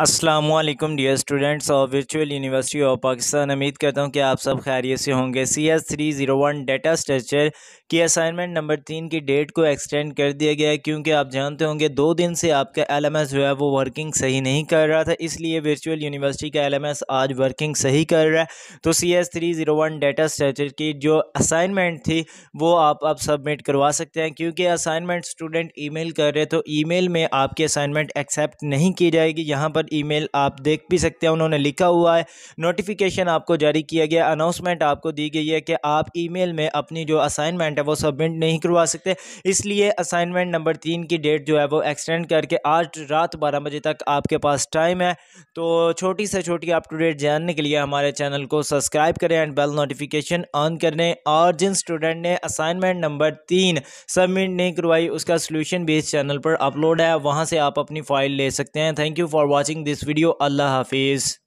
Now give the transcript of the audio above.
Aslam dear students of Virtual University of Pakistan उम्मीद करता हूँ कि आप सब खैरियत से होंगे C S three zero one data structure की असाइनमेंट नंबर तीन की डेट को एक्सटेंड कर दिया गया है क्योंकि आप जानते होंगे दो दिन से आपका एल एम एस जो है वो वर्किंग सही नहीं कर रहा था इसलिए वर्चुअल यूनिवर्सिटी का एल एम एस आज वर्किंग सही कर रहा है तो C S three zero one data structure की जो असाइनमेंट थी वो आप अब सबमिट करवा सकते हैं क्योंकि असाइनमेंट स्टूडेंट ई मेल कर रहे तो ई मेल में आपकी असाइनमेंट एक्सेप्ट नहीं की जाएगी यहाँ पर पर ईमेल आप देख भी सकते हैं उन्होंने लिखा हुआ है नोटिफिकेशन आपको जारी किया गया अनाउंसमेंट आपको दी गई है कि आप ईमेल में अपनी जो असाइनमेंट है वो सबमिट नहीं करवा सकते इसलिए असाइनमेंट नंबर तीन की डेट जो है वो एक्सटेंड करके आज रात बारह बजे तक आपके पास टाइम है तो छोटी से छोटी अप टू डेट जानने के लिए हमारे चैनल को सब्सक्राइब करें एंड बेल नोटिफिकेशन ऑन कर लें और जिन स्टूडेंट ने असाइनमेंट नंबर तीन सबमिट नहीं करवाई उसका सोल्यूशन भी इस चैनल पर अपलोड है वहां से आप अपनी फ़ाइल ले सकते हैं thank you for watching watching this video allah hafiz